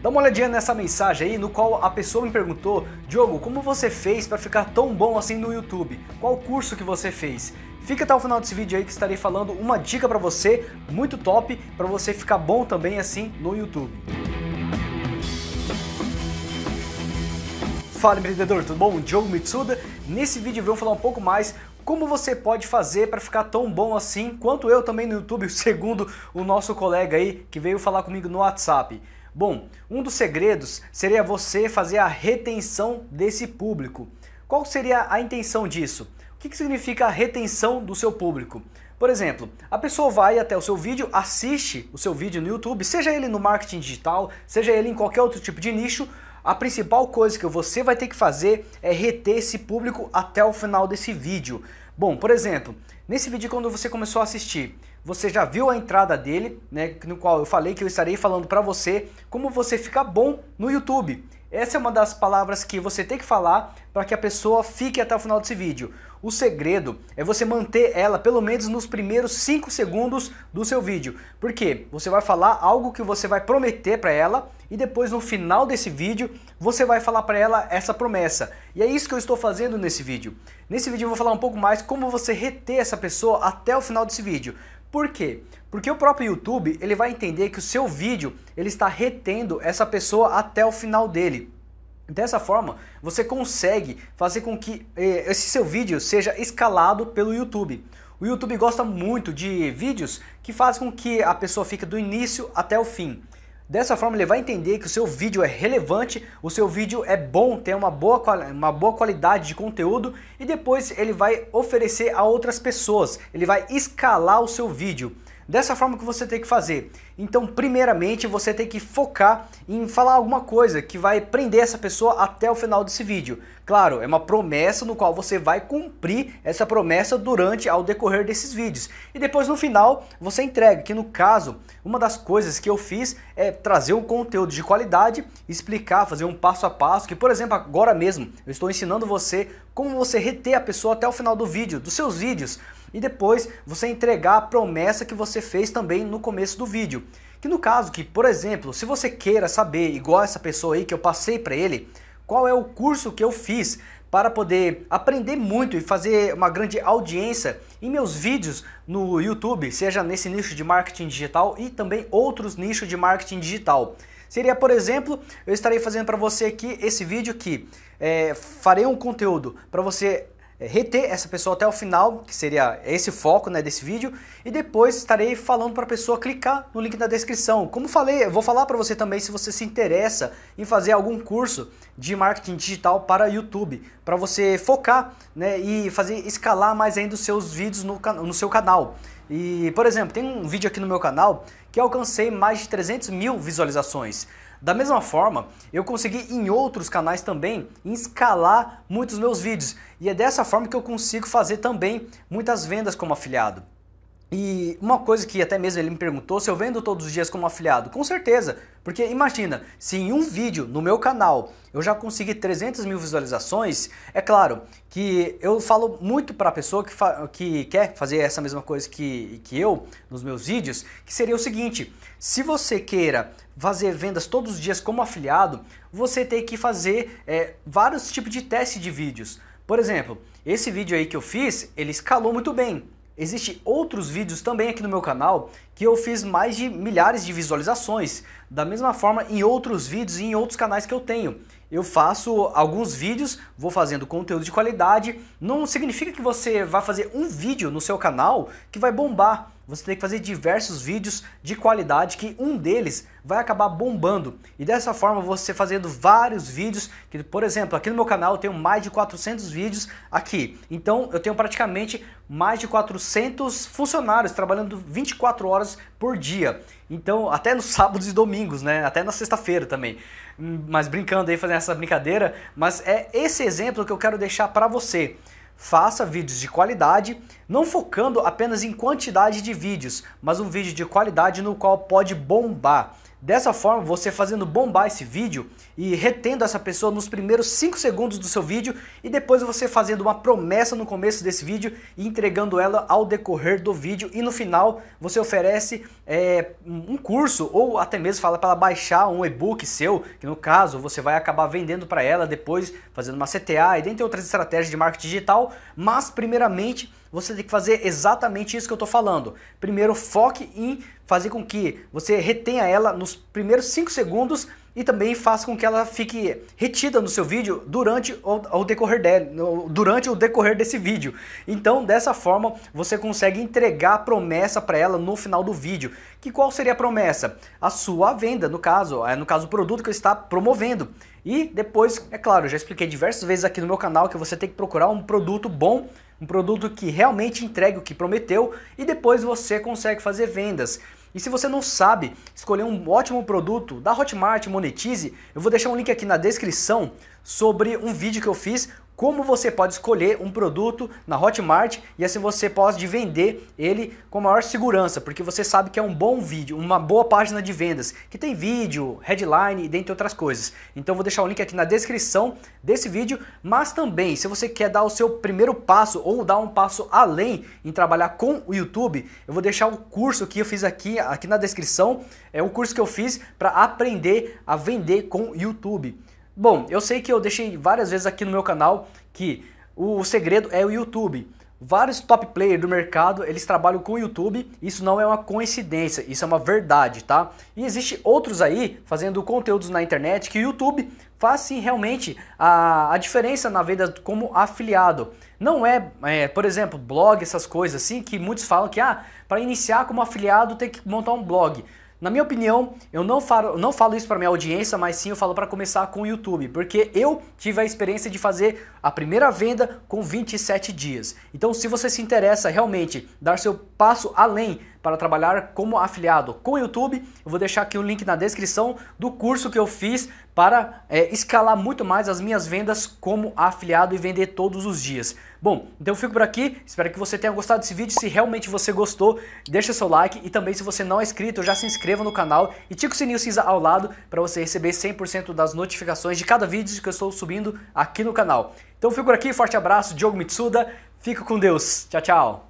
Dá uma olhadinha nessa mensagem aí, no qual a pessoa me perguntou: Diogo, como você fez para ficar tão bom assim no YouTube? Qual curso que você fez? Fica até o final desse vídeo aí que estarei falando uma dica para você, muito top, para você ficar bom também assim no YouTube. Fala empreendedor, tudo bom? Diogo Mitsuda. Nesse vídeo vou falar um pouco mais como você pode fazer para ficar tão bom assim quanto eu também no YouTube, segundo o nosso colega aí que veio falar comigo no WhatsApp. Bom, um dos segredos seria você fazer a retenção desse público. Qual seria a intenção disso? O que, significa a retenção do seu público? Por exemplo, a pessoa vai até o seu vídeo, assiste o seu vídeo no YouTube, seja ele no marketing digital, seja ele em qualquer outro tipo de nicho, a principal coisa que você vai ter que fazer é reter esse público até o final desse vídeo. Bom, por exemplo, nesse vídeo quando você começou a assistir, você já viu a entrada dele, né, no qual eu falei que eu estarei falando para você como você ficar bom no YouTube. Essa é uma das palavras que você tem que falar para que a pessoa fique até o final desse vídeo. O segredo é você manter ela pelo menos nos primeiros 5 segundos do seu vídeo. porque Você vai falar algo que você vai prometer para ela e depois no final desse vídeo você vai falar para ela essa promessa. E é isso que eu estou fazendo nesse vídeo. Nesse vídeo eu vou falar um pouco mais como você reter essa pessoa até o final desse vídeo. Por quê? Porque o próprio YouTube ele vai entender que o seu vídeo ele está retendo essa pessoa até o final dele. Dessa forma, você consegue fazer com que eh, esse seu vídeo seja escalado pelo YouTube. O YouTube gosta muito de vídeos que fazem com que a pessoa fique do início até o fim. Dessa forma ele vai entender que o seu vídeo é relevante, o seu vídeo é bom, tem uma boa, uma boa qualidade de conteúdo e depois ele vai oferecer a outras pessoas, ele vai escalar o seu vídeo. Dessa forma que você tem que fazer. Então, primeiramente, você tem que focar em falar alguma coisa que vai prender essa pessoa até o final desse vídeo. Claro, é uma promessa no qual você vai cumprir essa promessa durante ao decorrer desses vídeos. E depois no final você entrega, que no caso, uma das coisas que eu fiz é trazer um conteúdo de qualidade, explicar, fazer um passo a passo, que por exemplo, agora mesmo eu estou ensinando você como você reter a pessoa até o final do vídeo, dos seus vídeos, e depois você entregar a promessa que você fez também no começo do vídeo. Que no caso que, por exemplo, se você queira saber igual essa pessoa aí que eu passei para ele, qual é o curso que eu fiz para poder aprender muito e fazer uma grande audiência em meus vídeos no YouTube, seja nesse nicho de marketing digital e também outros nichos de marketing digital. Seria, por exemplo, eu estarei fazendo para você aqui esse vídeo que é, farei um conteúdo para você é, reter essa pessoa até o final, que seria esse foco né, desse vídeo, e depois estarei falando para a pessoa clicar no link da descrição. Como falei, eu vou falar para você também se você se interessa em fazer algum curso de marketing digital para YouTube, para você focar né, e fazer escalar mais ainda os seus vídeos no, no seu canal. E, por exemplo, tem um vídeo aqui no meu canal que alcancei mais de 300 mil visualizações. Da mesma forma, eu consegui em outros canais também escalar muitos meus vídeos. E é dessa forma que eu consigo fazer também muitas vendas como afiliado. E uma coisa que até mesmo ele me perguntou se eu vendo todos os dias como afiliado. Com certeza, porque imagina, se em um vídeo no meu canal eu já consegui 300 mil visualizações, é claro que eu falo muito para a pessoa que, que quer fazer essa mesma coisa que, que eu nos meus vídeos, que seria o seguinte, se você queira fazer vendas todos os dias como afiliado, você tem que fazer é, vários tipos de teste de vídeos. Por exemplo, esse vídeo aí que eu fiz, ele escalou muito bem. Existem outros vídeos também aqui no meu canal que eu fiz mais de milhares de visualizações, da mesma forma em outros vídeos e em outros canais que eu tenho eu faço alguns vídeos, vou fazendo conteúdo de qualidade. Não significa que você vai fazer um vídeo no seu canal que vai bombar. Você tem que fazer diversos vídeos de qualidade que um deles vai acabar bombando. E dessa forma você fazendo vários vídeos, que por exemplo, aqui no meu canal eu tenho mais de 400 vídeos aqui. Então eu tenho praticamente mais de 400 funcionários trabalhando 24 horas por dia. Então, até nos sábados e domingos, né? Até na sexta-feira também. Hum, mas brincando aí, fazendo essa brincadeira, mas é esse exemplo que eu quero deixar para você. Faça vídeos de qualidade, não focando apenas em quantidade de vídeos, mas um vídeo de qualidade no qual pode bombar. Dessa forma, você fazendo bombar esse vídeo, e retendo essa pessoa nos primeiros 5 segundos do seu vídeo e depois você fazendo uma promessa no começo desse vídeo e entregando ela ao decorrer do vídeo e no final você oferece é, um curso ou até mesmo fala para ela baixar um e-book seu, que no caso você vai acabar vendendo para ela depois, fazendo uma CTA e dentre outras estratégias de marketing digital, mas primeiramente você tem que fazer exatamente isso que eu estou falando. Primeiro, foque em fazer com que você retenha ela nos primeiros 5 segundos e também faça com que ela fique retida no seu vídeo durante o, decorrer dele, durante o decorrer desse vídeo. Então, dessa forma, você consegue entregar a promessa para ela no final do vídeo. Que qual seria a promessa? A sua venda, no caso, é, no caso o produto que está promovendo. E depois, é claro, já expliquei diversas vezes aqui no meu canal que você tem que procurar um produto bom um produto que realmente entregue o que prometeu e depois você consegue fazer vendas. E se você não sabe escolher um ótimo produto da Hotmart Monetize, eu vou deixar um link aqui na descrição sobre um vídeo que eu fiz como você pode escolher um produto na Hotmart e assim você pode vender ele com maior segurança, porque você sabe que é um bom vídeo, uma boa página de vendas, que tem vídeo, headline e dentre outras coisas. Então vou deixar o link aqui na descrição desse vídeo, mas também se você quer dar o seu primeiro passo ou dar um passo além em trabalhar com o YouTube, eu vou deixar o curso que eu fiz aqui, aqui na descrição, é o curso que eu fiz para aprender a vender com YouTube. Bom, eu sei que eu deixei várias vezes aqui no meu canal que o segredo é o YouTube. Vários top players do mercado, eles trabalham com o YouTube, isso não é uma coincidência, isso é uma verdade, tá? E existe outros aí fazendo conteúdos na internet que o YouTube faz sim realmente a, a diferença na venda como afiliado. Não é, é, por exemplo, blog, essas coisas assim, que muitos falam que ah, para iniciar como afiliado tem que montar um blog. Na minha opinião, eu não falo, não falo isso para minha audiência, mas sim eu falo para começar com o YouTube, porque eu tive a experiência de fazer a primeira venda com 27 dias. Então, se você se interessa realmente dar seu passo além para trabalhar como afiliado com o YouTube. Eu vou deixar aqui o link na descrição do curso que eu fiz para é, escalar muito mais as minhas vendas como afiliado e vender todos os dias. Bom, então eu fico por aqui. Espero que você tenha gostado desse vídeo. Se realmente você gostou, deixa seu like e também se você não é inscrito, já se inscreva no canal e tica o sininho cinza ao lado para você receber 100% das notificações de cada vídeo que eu estou subindo aqui no canal. Então eu fico por aqui, forte abraço, Diogo Mitsuda. Fico com Deus. Tchau, tchau.